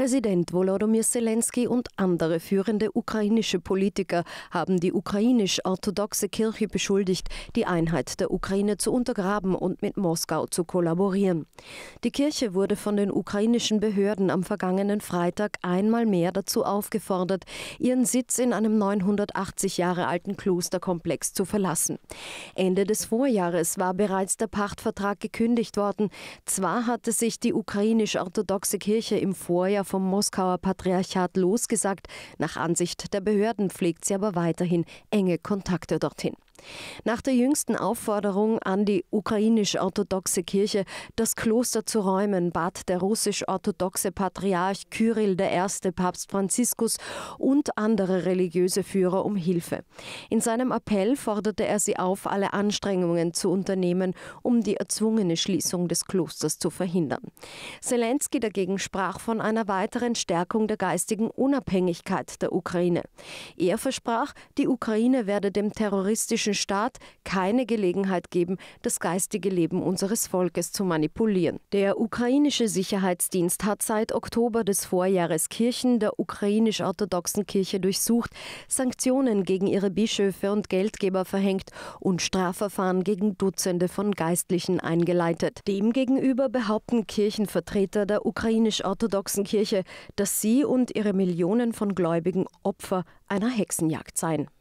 Präsident Volodymyr Zelensky und andere führende ukrainische Politiker haben die ukrainisch-orthodoxe Kirche beschuldigt, die Einheit der Ukraine zu untergraben und mit Moskau zu kollaborieren. Die Kirche wurde von den ukrainischen Behörden am vergangenen Freitag einmal mehr dazu aufgefordert, ihren Sitz in einem 980 Jahre alten Klosterkomplex zu verlassen. Ende des Vorjahres war bereits der Pachtvertrag gekündigt worden. Zwar hatte sich die ukrainisch-orthodoxe Kirche im Vorjahr vom Moskauer Patriarchat losgesagt. Nach Ansicht der Behörden pflegt sie aber weiterhin enge Kontakte dorthin. Nach der jüngsten Aufforderung an die ukrainisch-orthodoxe Kirche, das Kloster zu räumen, bat der russisch-orthodoxe Patriarch Kyrill I. Papst Franziskus und andere religiöse Führer um Hilfe. In seinem Appell forderte er sie auf, alle Anstrengungen zu unternehmen, um die erzwungene Schließung des Klosters zu verhindern. Zelensky dagegen sprach von einer weiteren Stärkung der geistigen Unabhängigkeit der Ukraine. Er versprach, die Ukraine werde dem terroristischen islamischen Staat keine Gelegenheit geben, das geistige Leben unseres Volkes zu manipulieren. Der ukrainische Sicherheitsdienst hat seit Oktober des Vorjahres Kirchen der ukrainisch-orthodoxen Kirche durchsucht, Sanktionen gegen ihre Bischöfe und Geldgeber verhängt und Strafverfahren gegen Dutzende von Geistlichen eingeleitet. Demgegenüber behaupten Kirchenvertreter der ukrainisch-orthodoxen Kirche, dass sie und ihre Millionen von Gläubigen Opfer einer Hexenjagd seien.